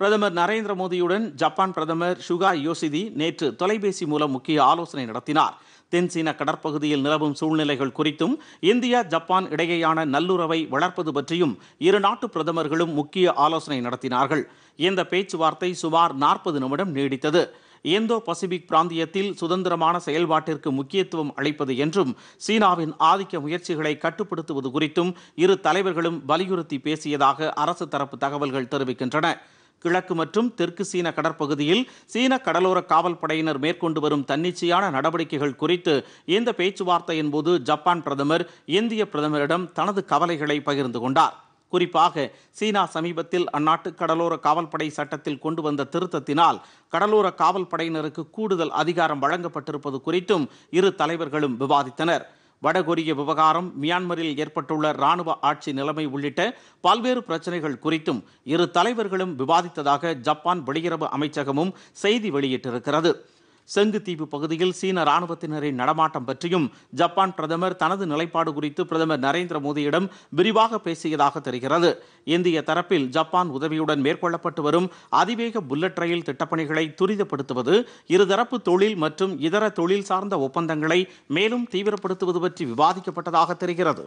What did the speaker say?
பிரதமர் நரேந்திர மோடியுடன் ஜப்பான் பிரதமர் சுகா யோசிதி நேற்று தொலைபேசி மூலம் முக்கிய ஆலோசனை நடத்தினார் தென்சீன கடற்பகுதியில் நிலவும் சூழ்நிலைகள் குறித்தும் இந்தியா ஜப்பான் இடையேயான நல்லுறவை வளர்ப்பது பற்றியும் இரு நாட்டு பிரதமர்களும் முக்கிய ஆலோசனை நடத்தினார்கள் இந்த பேச்சுவார்த்தை சுமார் நாற்பது நிமிடம் நீடித்தது இந்தோ பசிபிக் பிராந்தியத்தில் சுதந்திரமான செயல்பாட்டிற்கு முக்கியத்துவம் அளிப்பது என்றும் சீனாவின் ஆதிக்க முயற்சிகளை கட்டுப்படுத்துவது குறித்தும் இரு தலைவர்களும் வலியுறுத்தி பேசியதாக அரசு தரப்பு தகவல்கள் தெரிவிக்கின்றன கிழக்கு மற்றும் தெற்கு சீன கடற்பகுதியில் சீன கடலோர காவல் படையினர் மேற்கொண்டு வரும் தன்னிச்சையான நடவடிக்கைகள் குறித்து இந்த பேச்சுவார்த்தையின் போது ஜப்பான் பிரதமர் இந்திய பிரதமரிடம் தனது கவலைகளை பகிர்ந்து கொண்டார் குறிப்பாக சீனா சமீபத்தில் அந்நாட்டு கடலோர காவல்படை சட்டத்தில் கொண்டு வந்த திருத்தத்தினால் கடலோர காவல்படையினருக்கு கூடுதல் அதிகாரம் வழங்கப்பட்டிருப்பது குறித்தும் இரு தலைவர்களும் விவாதித்தனர் வடகொரிய விவகாரம் மியான்மரில் ஏற்பட்டுள்ள ராணுவ ஆட்சி நிலைமை உள்ளிட்ட பல்வேறு பிரச்சினைகள் குறித்தும் இரு தலைவர்களும் விவாதித்ததாக ஜப்பான் வெளியுறவு அமைச்சகமும் செய்தி வெளியிட்டிருக்கிறது செங்கு தீவு பகுதியில் சீன ராணுவத்தினரின் நடமாட்டம் பற்றியும் ஜப்பான் பிரதமர் தனது நிலைப்பாடு குறித்து பிரதமர் நரேந்திர மோடியிடம் விரிவாக பேசியதாக தெரிகிறது இந்திய தரப்பில் ஜப்பான் உதவியுடன் மேற்கொள்ளப்பட்டு வரும் அதிவேக புல்லட் ரயில் திட்டப்பணிகளை துரிதப்படுத்துவது இருதரப்பு தொழில் மற்றும் இதர தொழில் சார்ந்த ஒப்பந்தங்களை மேலும் தீவிரப்படுத்துவது பற்றி விவாதிக்கப்பட்டதாக தெரிகிறது